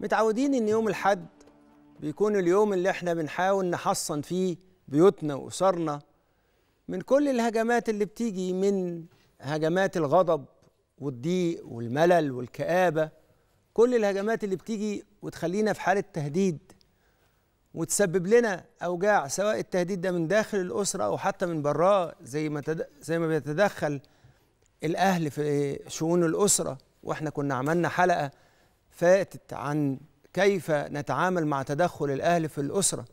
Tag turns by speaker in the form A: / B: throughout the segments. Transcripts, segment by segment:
A: متعودين ان يوم الحد بيكون اليوم اللي احنا بنحاول نحصن فيه بيوتنا واسرنا من كل الهجمات اللي بتيجي من هجمات الغضب والضيق والملل والكآبة كل الهجمات اللي بتيجي وتخلينا في حالة تهديد وتسبب لنا أوجاع سواء التهديد ده من داخل الأسرة أو حتى من براه زي ما تد... زي ما بيتدخل الأهل في شؤون الأسرة واحنا كنا عملنا حلقة فاتت عن كيف نتعامل مع تدخل الأهل في الأسرة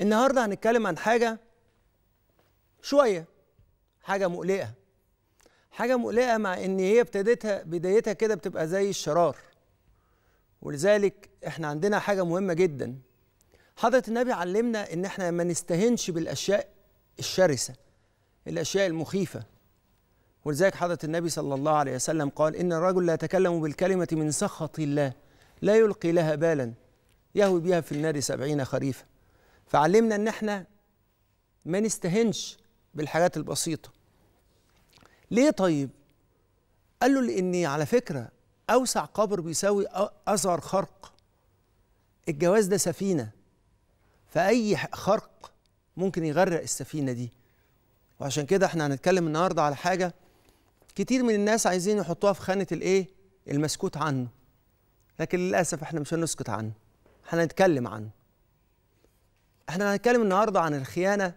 A: النهاردة هنتكلم عن حاجة شوية حاجة مقلقة حاجة مقلقة مع إن هي ابتدتها بدايتها كده بتبقى زي الشرار ولذلك إحنا عندنا حاجة مهمة جدا حضرة النبي علمنا إن إحنا ما نستهنش بالأشياء الشرسة الأشياء المخيفة ولذلك حضرة النبي صلى الله عليه وسلم قال إن الرجل لا يتكلم بالكلمة من سخط الله لا يلقي لها بالا يهوي بها في النار سبعين خريفا فعلمنا إن إحنا ما نستهنش بالحاجات البسيطة ليه طيب قال له لأني على فكرة أوسع قبر بيساوي أصغر خرق الجواز ده سفينة فأي خرق ممكن يغرق السفينة دي وعشان كده احنا هنتكلم النهارده على حاجه كتير من الناس عايزين يحطوها في خانه الايه المسكوت عنه لكن للاسف احنا مش هنسكت عنه احنا هنتكلم عنه احنا هنتكلم النهارده عن الخيانه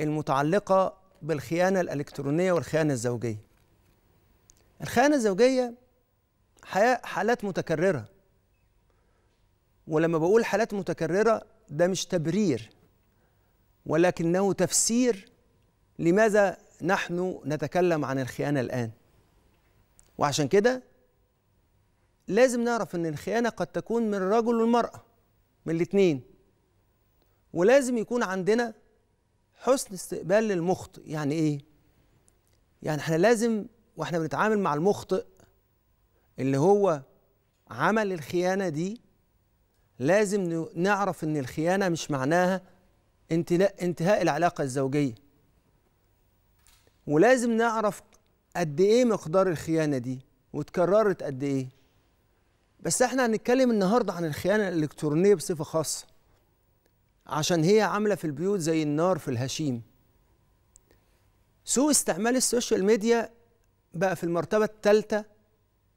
A: المتعلقه بالخيانه الالكترونيه والخيانه الزوجيه الخيانه الزوجيه حياة حالات متكرره ولما بقول حالات متكرره ده مش تبرير ولكنه تفسير لماذا نحن نتكلم عن الخيانة الآن وعشان كده لازم نعرف ان الخيانة قد تكون من الرجل والمرأة من الاتنين ولازم يكون عندنا حسن استقبال للمخطئ يعني ايه يعني احنا لازم واحنا بنتعامل مع المخطئ اللي هو عمل الخيانة دي لازم نعرف ان الخيانة مش معناها انتهاء العلاقة الزوجية ولازم نعرف قد ايه مقدار الخيانه دي وتكررت قد ايه بس احنا هنتكلم النهارده عن الخيانه الالكترونيه بصفه خاصه عشان هي عامله في البيوت زي النار في الهشيم سوء استعمال السوشيال ميديا بقى في المرتبه الثالثه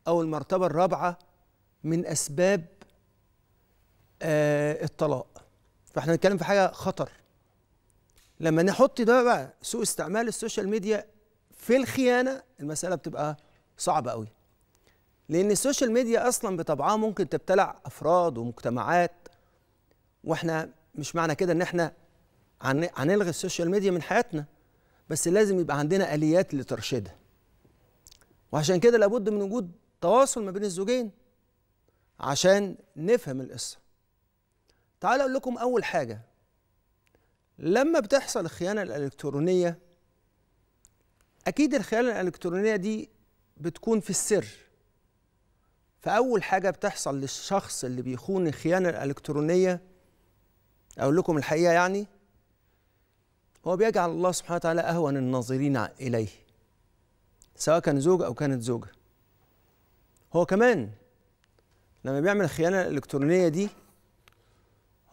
A: او المرتبه الرابعه من اسباب آه الطلاق فاحنا هنتكلم في حاجه خطر لما نحط ده بقى سوء استعمال السوشيال ميديا في الخيانه المساله بتبقى صعبه قوي لان السوشيال ميديا اصلا بطبعها ممكن تبتلع افراد ومجتمعات واحنا مش معنى كده ان احنا هنلغي السوشيال ميديا من حياتنا بس لازم يبقى عندنا اليات لترشيدها وعشان كده لابد من وجود تواصل ما بين الزوجين عشان نفهم القصه تعال اقول لكم اول حاجه لما بتحصل الخيانه الالكترونيه اكيد الخيانه الالكترونيه دي بتكون في السر فاول حاجه بتحصل للشخص اللي بيخون الخيانه الالكترونيه اقول لكم الحقيقه يعني هو بيجعل الله سبحانه وتعالى اهون الناظرين اليه سواء كان زوج او كانت زوجه هو كمان لما بيعمل الخيانه الالكترونيه دي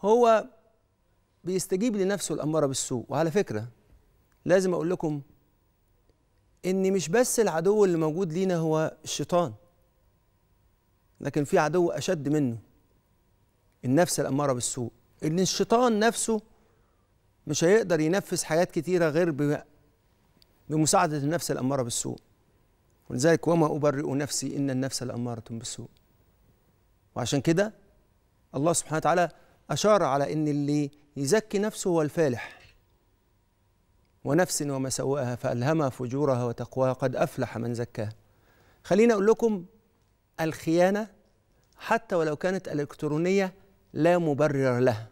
A: هو بيستجيب لنفسه الأمارة بالسوء وعلى فكرة لازم أقول لكم إن مش بس العدو اللي موجود لينا هو الشيطان لكن في عدو أشد منه النفس الأمارة بالسوء إن الشيطان نفسه مش هيقدر ينفذ حاجات كتيرة غير بمساعدة النفس الأمارة بالسوء ولذلك وما أبرئ نفسي إن النفس الأمارة بالسوء وعشان كده الله سبحانه وتعالى أشار على أن اللي يزكي نفسه هو الفالح ونفس وما سواها فألهمها فجورها وتقواها قد أفلح من زكاها خليني أقول لكم الخيانة حتى ولو كانت إلكترونية لا مبرر لها